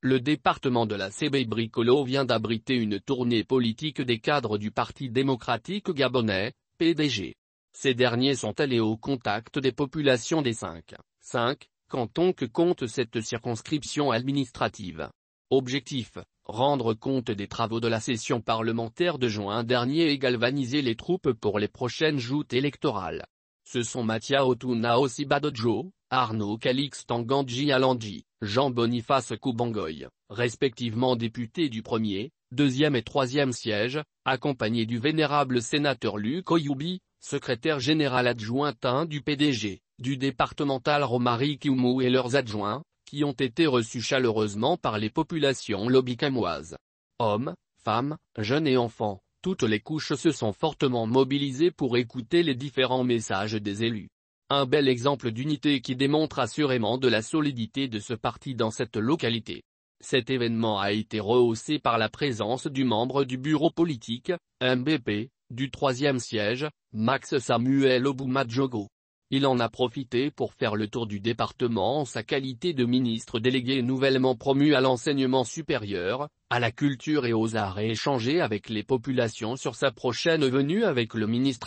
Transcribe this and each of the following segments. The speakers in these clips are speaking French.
Le département de la CB Bricolo vient d'abriter une tournée politique des cadres du Parti démocratique gabonais, PDG. Ces derniers sont allés au contact des populations des cinq 5 cantons que compte cette circonscription administrative. Objectif, rendre compte des travaux de la session parlementaire de juin dernier et galvaniser les troupes pour les prochaines joutes électorales. Ce sont Matia Otuna Osibadojo Arnaud Calix Tanganji Alandji, Jean Boniface Koubangoy, respectivement députés du premier, deuxième et troisième siège, accompagnés du vénérable sénateur Luc Oyoubi, secrétaire général adjoint du PDG, du départemental Romari Kiumou et leurs adjoints, qui ont été reçus chaleureusement par les populations lobicamoises. Hommes, femmes, jeunes et enfants, toutes les couches se sont fortement mobilisées pour écouter les différents messages des élus. Un bel exemple d'unité qui démontre assurément de la solidité de ce parti dans cette localité. Cet événement a été rehaussé par la présence du membre du bureau politique, MBP, du troisième siège, Max Samuel Obumadjogo. Il en a profité pour faire le tour du département en sa qualité de ministre délégué nouvellement promu à l'enseignement supérieur, à la culture et aux arts et échanger avec les populations sur sa prochaine venue avec le ministre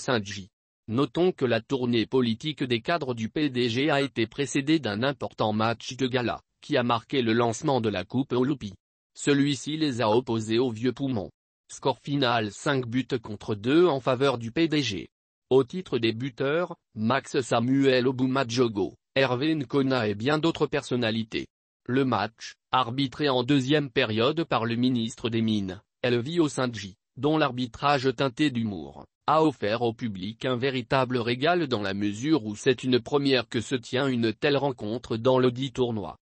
saint Sanji. Notons que la tournée politique des cadres du PDG a été précédée d'un important match de gala, qui a marqué le lancement de la Coupe Olupi. Celui-ci les a opposés aux vieux poumons. Score final 5 buts contre 2 en faveur du PDG. Au titre des buteurs, Max Samuel Obumadjogo, Hervé Kona et bien d'autres personnalités. Le match, arbitré en deuxième période par le ministre des Mines, Elvio Sanji, dont l'arbitrage teinté d'humour, a offert au public un véritable régal dans la mesure où c'est une première que se tient une telle rencontre dans tournoi.